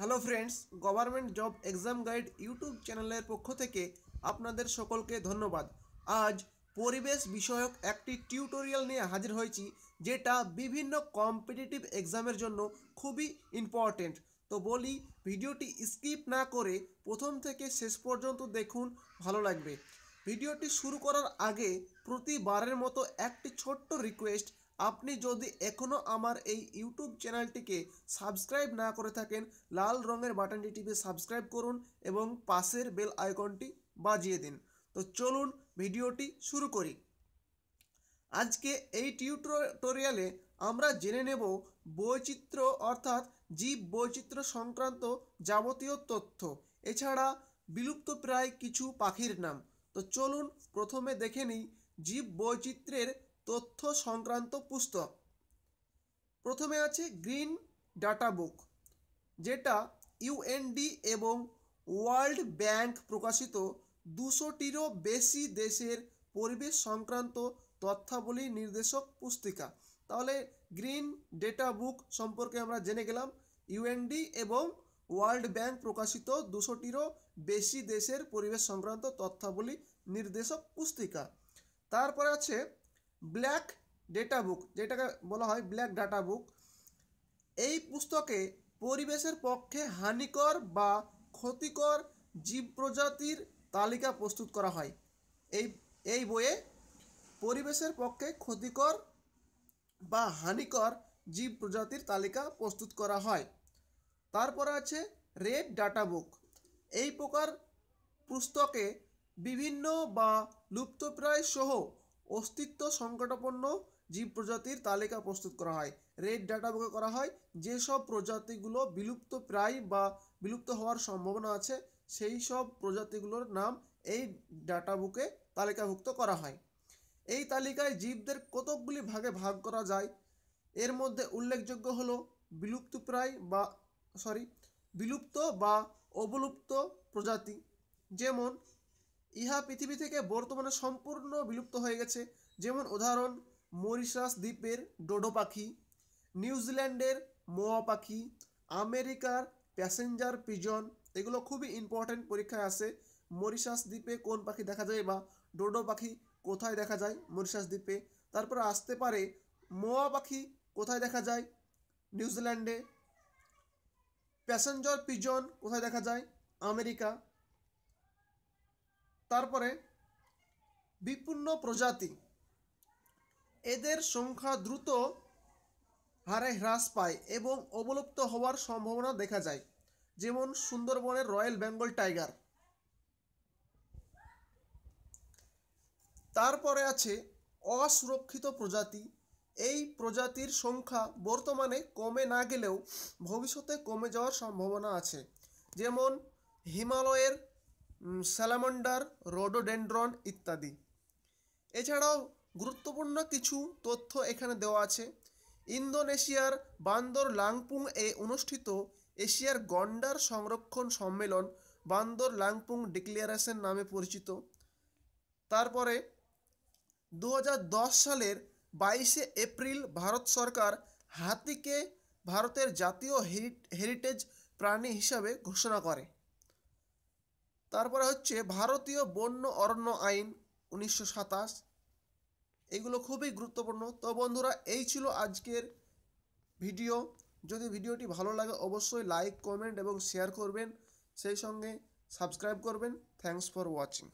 hello friends government job exam guide YouTube চ্যানেলের পক্ষ থেকে আপনাদের সকলকে ধন্যবাদ আজ পরিবেশ বিষয়ক একটি টিউটোরিয়াল নিয়ে হাজির হয়েছি যেটা বিভিন্ন কম্পিটিটিভ এক্সামের জন্য খুবই ইম্পর্টেন্ট তো বলি ভিডিওটি স্কিপ না করে প্রথম থেকে শেষ পর্যন্ত দেখুন ভালো লাগবে ভিডিওটি শুরু করার আগে প্রতিবারের মতো একটি ছোট্ট রিকোয়েস্ট আপনি যদি এখনও আমার এই ইউটিউব চ্যানেলটিকে সাবস্ক্রাইব না করে থাকেন লাল রঙের বাটনটি টিপে সাবস্ক্রাইব করুন এবং পাশের বেল আইকনটি বাজিয়ে দিন তো চলুন ভিডিওটি শুরু করি আজকে এই টিউটোরিয়ালে আমরা জেনে নেব বৈচিত্র্য অর্থাৎ জীব বৈচিত্র্য সংক্রান্ত যাবতীয় তথ্য এছাড়া বিলুপ্ত প্রায় কিছু পাখির নাম তো চলুন প্রথমে দেখে নিই জীব বৈচিত্র্যের তথ্য সংক্রান্ত পুস্তক প্রথমে আছে গ্রিন ডাটা বুক যেটা ইউএনডি এবং ওয়ার্ল্ড ব্যাংক প্রকাশিত দুশোটিরও বেশি দেশের পরিবেশ সংক্রান্ত তথ্যাবলী নির্দেশক পুস্তিকা তাহলে গ্রিন ডেটা বুক সম্পর্কে আমরা জেনে গেলাম ইউএনডি এবং ওয়ার্ল্ড ব্যাংক প্রকাশিত দুশোটিরও বেশি দেশের পরিবেশ সংক্রান্ত তথ্যাবলী নির্দেশক পুস্তিকা তারপরে আছে ব্ল্যাক ডেটা বুক যেটাকে বলা হয় ব্ল্যাক ডাটা বুক এই পুস্তকে পরিবেশের পক্ষে হানিকর বা ক্ষতিকর জীব প্রজাতির তালিকা প্রস্তুত করা হয় এই এই বইয়ে পরিবেশের পক্ষে ক্ষতিকর বা হানিকর জীব প্রজাতির তালিকা প্রস্তুত করা হয় তারপরে আছে রেড ডাটা বুক এই প্রকার পুস্তকে বিভিন্ন বা লুপ্তপ্রায় সহ অস্তিত্ব সংকটাপন্ন জীব প্রজাতির তালিকা প্রস্তুত করা হয় রেড ডাটা বুকে করা হয় যেসব প্রজাতিগুলো বিলুপ্ত প্রায় বা বিলুপ্ত হওয়ার সম্ভাবনা আছে সেই সব প্রজাতিগুলোর নাম এই ডাটা বুকে তালিকাভুক্ত করা হয় এই তালিকায় জীবদের কতকগুলি ভাগে ভাগ করা যায় এর মধ্যে উল্লেখযোগ্য হলো বিলুপ্তপ্রায় বা সরি বিলুপ্ত বা অবলুপ্ত প্রজাতি যেমন ইহা পৃথিবী থেকে বর্তমানে সম্পূর্ণ বিলুপ্ত হয়ে গেছে যেমন উদাহরণ মরিশাস দ্বীপের ডোডো পাখি নিউজিল্যান্ডের মোয়া পাখি আমেরিকার প্যাসেঞ্জার পিজন এগুলো খুবই ইম্পর্ট্যান্ট পরীক্ষায় আসে মরিশাস দ্বীপে কোন পাখি দেখা যায় বা ডোডো পাখি কোথায় দেখা যায় মরিশাস দ্বীপে তারপর আসতে পারে মোয়া পাখি কোথায় দেখা যায় নিউজিল্যান্ডে প্যাসেঞ্জার পিজন কোথায় দেখা যায় আমেরিকা তারপরে বিপুন্ন প্রজাতি এদের সংখ্যা দ্রুত হারে হ্রাস পায় এবং অবলুপ্ত হওয়ার সম্ভাবনা দেখা যায় যেমন সুন্দরবনের রয়্যাল বেঙ্গল টাইগার তারপরে আছে অসুরক্ষিত প্রজাতি এই প্রজাতির সংখ্যা বর্তমানে কমে না গেলেও ভবিষ্যতে কমে যাওয়ার সম্ভাবনা আছে যেমন হিমালয়ের স্যালামন্ডার রোডোডেন্ড্রন ইত্যাদি এছাড়াও গুরুত্বপূর্ণ কিছু তথ্য এখানে দেওয়া আছে ইন্দোনেশিয়ার বান্দর লাংপুং এ অনুষ্ঠিত এশিয়ার গন্ডার সংরক্ষণ সম্মেলন বান্দর লাংপুং ডিক্লেয়ারেশন নামে পরিচিত তারপরে দু সালের বাইশে এপ্রিল ভারত সরকার হাতিকে ভারতের জাতীয় হেরিটেজ প্রাণী হিসাবে ঘোষণা করে তারপরে হচ্ছে ভারতীয় বন্য অরণ্য আইন উনিশশো সাতাশ এগুলো খুবই গুরুত্বপূর্ণ তো বন্ধুরা এই ছিল আজকের ভিডিও যদি ভিডিওটি ভালো লাগে অবশ্যই লাইক কমেন্ট এবং শেয়ার করবেন সেই সঙ্গে সাবস্ক্রাইব করবেন থ্যাংকস ফর ওয়াচিং